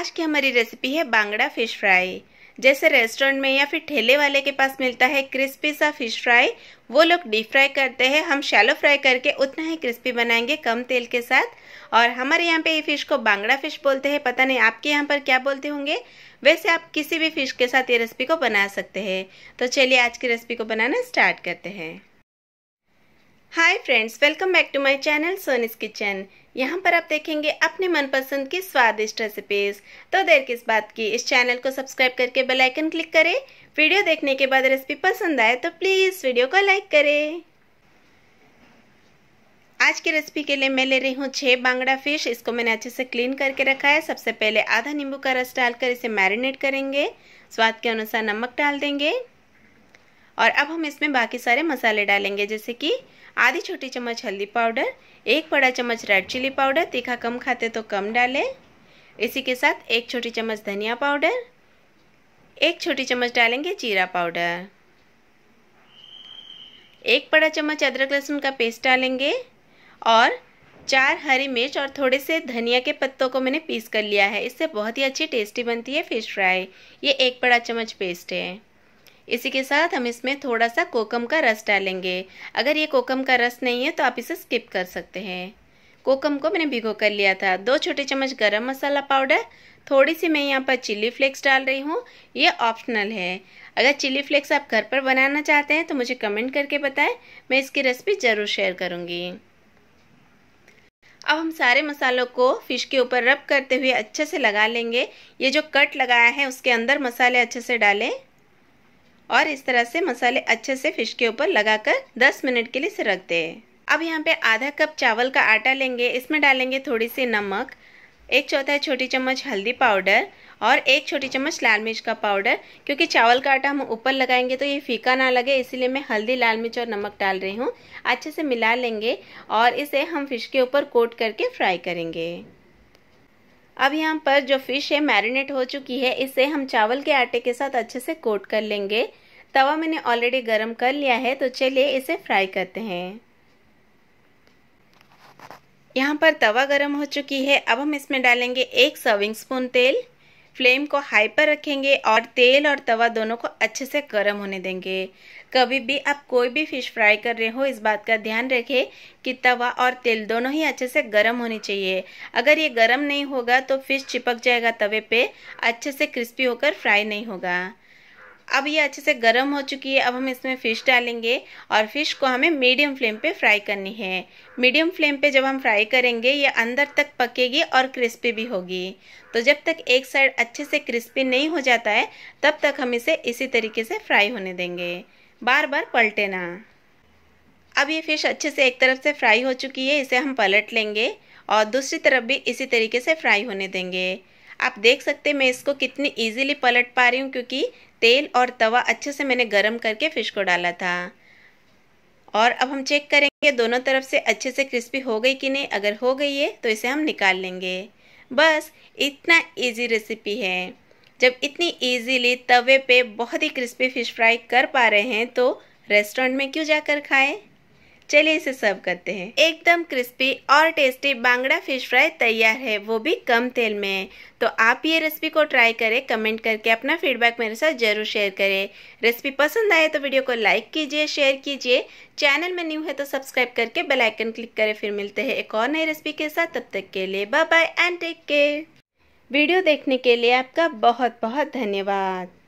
आज की हमारी रेसिपी है बांगड़ा फिश फ्राई जैसे रेस्टोरेंट में या फिर ठेले वाले के पास मिलता है क्रिस्पी सा फिश फ्राई वो लोग डीप फ्राई करते हैं हम शैलो फ्राई करके उतना ही क्रिस्पी बनाएंगे कम तेल के साथ और हमारे यहाँ पे ये फिश को बांगड़ा फिश बोलते हैं पता नहीं आपके यहाँ पर क्या बोलते होंगे वैसे आप किसी भी फिश के साथ ये रेसिपी को बना सकते हैं तो चलिए आज की रेसिपी को बनाना स्टार्ट करते हैं hi friends welcome back to my channel Soni's kitchen यहाँ पर आप देखेंगे अपने मनपसंद की स्वादिष्ट रेसिपीज तो देर किस बात की इस चैनल को सब्सक्राइब करके बेल आइकन क्लिक करें वीडियो देखने के बाद रेसिपी पसंद आए तो प्लीज़ वीडियो को लाइक करें आज की रेसिपी के लिए मैं ले रही हूँ छः बांगड़ा फिश इसको मैंने अच्छे से क्लीन करके रखा है सबसे पहले आधा नींबू का रस डालकर इसे मैरिनेट करेंगे स्वाद के अनुसार नमक डाल देंगे और अब हम इसमें बाकी सारे मसाले डालेंगे जैसे कि आधी छोटी चम्मच हल्दी पाउडर एक बड़ा चम्मच रेड चिली पाउडर तीखा कम खाते तो कम डालें इसी के साथ एक छोटी चम्मच धनिया पाउडर एक छोटी चम्मच डालेंगे जीरा पाउडर एक बड़ा चम्मच अदरक लहसुन का पेस्ट डालेंगे और चार हरी मिर्च और थोड़े से धनिया के पत्तों को मैंने पीस कर लिया है इससे बहुत ही अच्छी टेस्टी बनती है फ़िश फ्राई ये एक बड़ा चम्मच पेस्ट है इसी के साथ हम इसमें थोड़ा सा कोकम का रस डालेंगे अगर ये कोकम का रस नहीं है तो आप इसे स्किप कर सकते हैं कोकम को मैंने भिगो कर लिया था दो छोटे चम्मच गरम मसाला पाउडर थोड़ी सी मैं यहाँ पर चिली फ्लेक्स डाल रही हूँ ये ऑप्शनल है अगर चिली फ्लेक्स आप घर पर बनाना चाहते हैं तो मुझे कमेंट करके बताएं मैं इसकी रेसिपी ज़रूर शेयर करूँगी अब हम सारे मसालों को फिश के ऊपर रब करते हुए अच्छे से लगा लेंगे ये जो कट लगाया है उसके अंदर मसाले अच्छे से डालें और इस तरह से मसाले अच्छे से फिश के ऊपर लगाकर 10 मिनट के लिए इसे रख दे अब यहाँ पे आधा कप चावल का आटा लेंगे इसमें डालेंगे थोड़ी सी नमक एक चौथाई छोटी चम्मच हल्दी पाउडर और एक छोटी चम्मच लाल मिर्च का पाउडर क्योंकि चावल का आटा हम ऊपर लगाएंगे तो ये फीका ना लगे इसीलिए मैं हल्दी लाल मिर्च और नमक डाल रही हूँ अच्छे से मिला लेंगे और इसे हम फिश के ऊपर कोट करके फ्राई करेंगे अब यहाँ पर जो फिश है मैरिनेट हो चुकी है इसे हम चावल के आटे के साथ अच्छे से कोट कर लेंगे तवा मैंने ऑलरेडी गरम कर लिया है तो चलिए इसे फ्राई करते हैं यहाँ पर तवा गरम हो चुकी है अब हम इसमें डालेंगे एक सर्विंग स्पून तेल फ्लेम को हाई पर रखेंगे और तेल और तवा दोनों को अच्छे से गर्म होने देंगे कभी भी आप कोई भी फिश फ्राई कर रहे हो इस बात का ध्यान रखें कि तवा और तेल दोनों ही अच्छे से गर्म होने चाहिए अगर ये गर्म नहीं होगा तो फिश चिपक जाएगा तवे पे अच्छे से क्रिस्पी होकर फ्राई नहीं होगा अब ये अच्छे से गर्म हो चुकी है अब हम इसमें फ़िश डालेंगे और फ़िश को हमें मीडियम फ्लेम पे फ्राई करनी है मीडियम फ्लेम पे जब हम फ्राई करेंगे ये अंदर तक पकेगी और क्रिस्पी भी होगी तो जब तक एक साइड अच्छे से क्रिस्पी नहीं हो जाता है तब तक हम इसे इसी तरीके से फ्राई होने देंगे बार बार पलटे ना अब ये फ़िश अच्छे से एक तरफ से फ्राई हो चुकी है इसे हम पलट लेंगे और दूसरी तरफ भी इसी तरीके से फ्राई होने देंगे आप देख सकते हैं मैं इसको कितनी इजीली पलट पा रही हूँ क्योंकि तेल और तवा अच्छे से मैंने गरम करके फ़िश को डाला था और अब हम चेक करेंगे दोनों तरफ से अच्छे से क्रिस्पी हो गई कि नहीं अगर हो गई है तो इसे हम निकाल लेंगे बस इतना ईजी रेसिपी है जब इतनी ईजीली तवे पर बहुत ही क्रिस्पी फ़िश फ्राई कर पा रहे हैं तो रेस्टोरेंट में क्यों जाकर खाएं चलिए इसे सर्व करते हैं एकदम क्रिस्पी और टेस्टी बांगड़ा फिश फ्राई तैयार है वो भी कम तेल में तो आप ये रेसिपी को ट्राई करें कमेंट करके अपना फीडबैक मेरे साथ जरूर शेयर करें रेसिपी पसंद आए तो वीडियो को लाइक कीजिए शेयर कीजिए चैनल में न्यू है तो सब्सक्राइब करके बेल आइकन क्लिक करें फिर मिलते हैं एक और नई रेसिपी के साथ तब तक के लिए bye bye and take care video देखने के लिए आपका बहुत बहुत धन्यवाद